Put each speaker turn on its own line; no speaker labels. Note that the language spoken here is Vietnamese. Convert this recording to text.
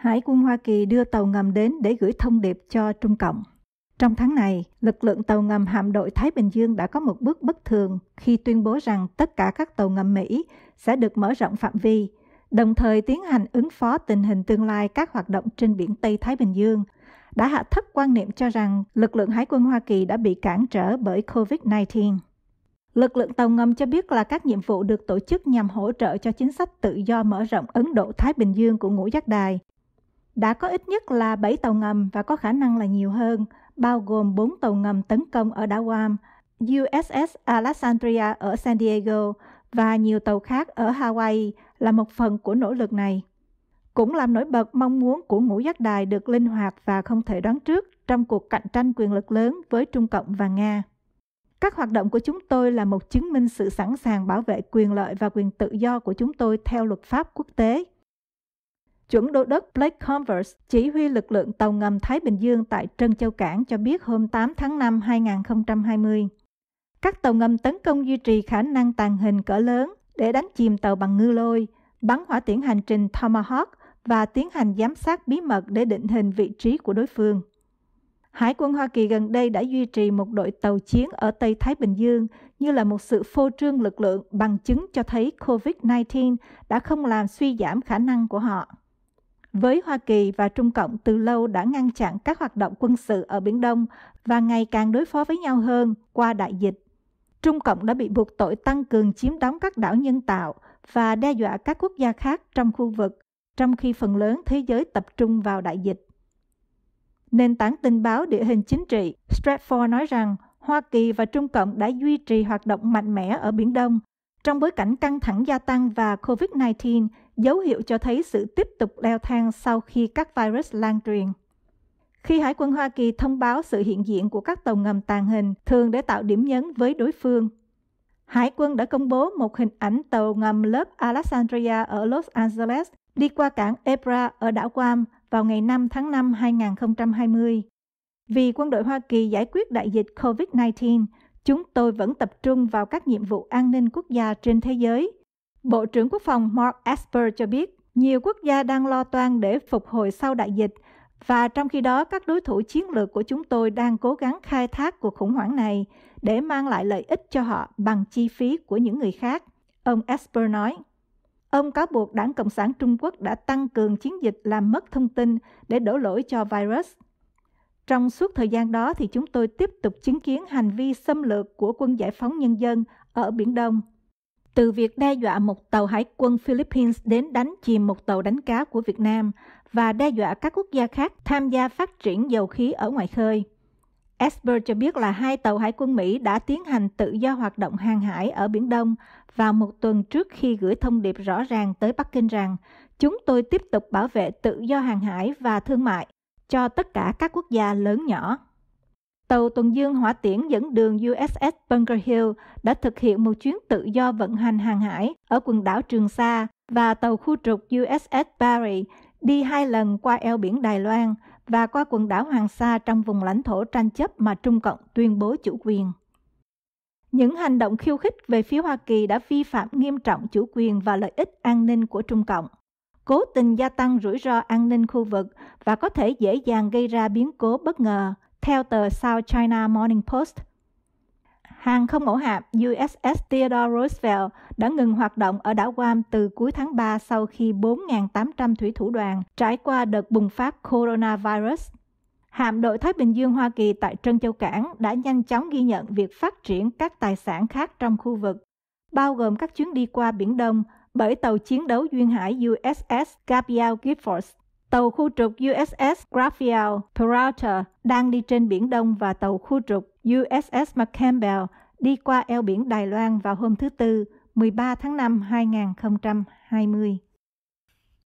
Hải quân Hoa Kỳ đưa tàu ngầm đến để gửi thông điệp cho Trung Cộng. Trong tháng này, lực lượng tàu ngầm hạm đội Thái Bình Dương đã có một bước bất thường khi tuyên bố rằng tất cả các tàu ngầm Mỹ sẽ được mở rộng phạm vi, đồng thời tiến hành ứng phó tình hình tương lai các hoạt động trên biển Tây Thái Bình Dương, đã hạ thấp quan niệm cho rằng lực lượng Hải quân Hoa Kỳ đã bị cản trở bởi COVID-19. Lực lượng tàu ngầm cho biết là các nhiệm vụ được tổ chức nhằm hỗ trợ cho chính sách tự do mở rộng Ấn Độ-Thái Bình Dương của Ngũ Giác Đài, đã có ít nhất là 7 tàu ngầm và có khả năng là nhiều hơn, bao gồm 4 tàu ngầm tấn công ở đảo Guam, USS Alexandria ở San Diego và nhiều tàu khác ở Hawaii là một phần của nỗ lực này. Cũng làm nổi bật mong muốn của ngũ giác đài được linh hoạt và không thể đoán trước trong cuộc cạnh tranh quyền lực lớn với Trung Cộng và Nga. Các hoạt động của chúng tôi là một chứng minh sự sẵn sàng bảo vệ quyền lợi và quyền tự do của chúng tôi theo luật pháp quốc tế Chuẩn đô đốc Blake Converse, chỉ huy lực lượng tàu ngầm Thái Bình Dương tại Trân Châu Cảng cho biết hôm 8 tháng 5 2020. Các tàu ngầm tấn công duy trì khả năng tàng hình cỡ lớn để đánh chìm tàu bằng ngư lôi, bắn hỏa tiễn hành trình Tomahawk và tiến hành giám sát bí mật để định hình vị trí của đối phương. Hải quân Hoa Kỳ gần đây đã duy trì một đội tàu chiến ở Tây Thái Bình Dương như là một sự phô trương lực lượng bằng chứng cho thấy COVID-19 đã không làm suy giảm khả năng của họ với Hoa Kỳ và Trung Cộng từ lâu đã ngăn chặn các hoạt động quân sự ở Biển Đông và ngày càng đối phó với nhau hơn qua đại dịch. Trung Cộng đã bị buộc tội tăng cường chiếm đóng các đảo nhân tạo và đe dọa các quốc gia khác trong khu vực, trong khi phần lớn thế giới tập trung vào đại dịch. Nền tảng tình báo địa hình chính trị Stratfor nói rằng Hoa Kỳ và Trung Cộng đã duy trì hoạt động mạnh mẽ ở Biển Đông trong bối cảnh căng thẳng gia tăng và COVID-19, dấu hiệu cho thấy sự tiếp tục leo thang sau khi các virus lan truyền. Khi Hải quân Hoa Kỳ thông báo sự hiện diện của các tàu ngầm tàng hình, thường để tạo điểm nhấn với đối phương. Hải quân đã công bố một hình ảnh tàu ngầm lớp Alexandria ở Los Angeles đi qua cảng Ebra ở đảo Guam vào ngày 5 tháng 5 2020. Vì quân đội Hoa Kỳ giải quyết đại dịch COVID-19, chúng tôi vẫn tập trung vào các nhiệm vụ an ninh quốc gia trên thế giới. Bộ trưởng Quốc phòng Mark Esper cho biết, nhiều quốc gia đang lo toan để phục hồi sau đại dịch, và trong khi đó các đối thủ chiến lược của chúng tôi đang cố gắng khai thác cuộc khủng hoảng này để mang lại lợi ích cho họ bằng chi phí của những người khác, ông Esper nói. Ông cáo buộc Đảng Cộng sản Trung Quốc đã tăng cường chiến dịch làm mất thông tin để đổ lỗi cho virus – trong suốt thời gian đó thì chúng tôi tiếp tục chứng kiến hành vi xâm lược của quân giải phóng nhân dân ở Biển Đông. Từ việc đe dọa một tàu hải quân Philippines đến đánh chìm một tàu đánh cá của Việt Nam và đe dọa các quốc gia khác tham gia phát triển dầu khí ở ngoài khơi. Esper cho biết là hai tàu hải quân Mỹ đã tiến hành tự do hoạt động hàng hải ở Biển Đông vào một tuần trước khi gửi thông điệp rõ ràng tới Bắc Kinh rằng chúng tôi tiếp tục bảo vệ tự do hàng hải và thương mại cho tất cả các quốc gia lớn nhỏ. Tàu tuần dương hỏa tiễn dẫn đường USS Bunker Hill đã thực hiện một chuyến tự do vận hành hàng hải ở quần đảo Trường Sa và tàu khu trục USS Barry đi hai lần qua eo biển Đài Loan và qua quần đảo Hoàng Sa trong vùng lãnh thổ tranh chấp mà Trung Cộng tuyên bố chủ quyền. Những hành động khiêu khích về phía Hoa Kỳ đã vi phạm nghiêm trọng chủ quyền và lợi ích an ninh của Trung Cộng cố tình gia tăng rủi ro an ninh khu vực và có thể dễ dàng gây ra biến cố bất ngờ, theo tờ South China Morning Post. Hàng không mẫu hạm USS Theodore Roosevelt đã ngừng hoạt động ở đảo Guam từ cuối tháng 3 sau khi 4.800 thủy thủ đoàn trải qua đợt bùng phát coronavirus. Hạm đội Thái Bình Dương Hoa Kỳ tại Trân Châu Cảng đã nhanh chóng ghi nhận việc phát triển các tài sản khác trong khu vực, bao gồm các chuyến đi qua Biển Đông, bởi tàu chiến đấu duyên hải USS Gabriel Giffords. Tàu khu trục USS Gabriel Peralta đang đi trên Biển Đông và tàu khu trục USS McCampbell đi qua eo biển Đài Loan vào hôm thứ Tư, 13 tháng 5 2020.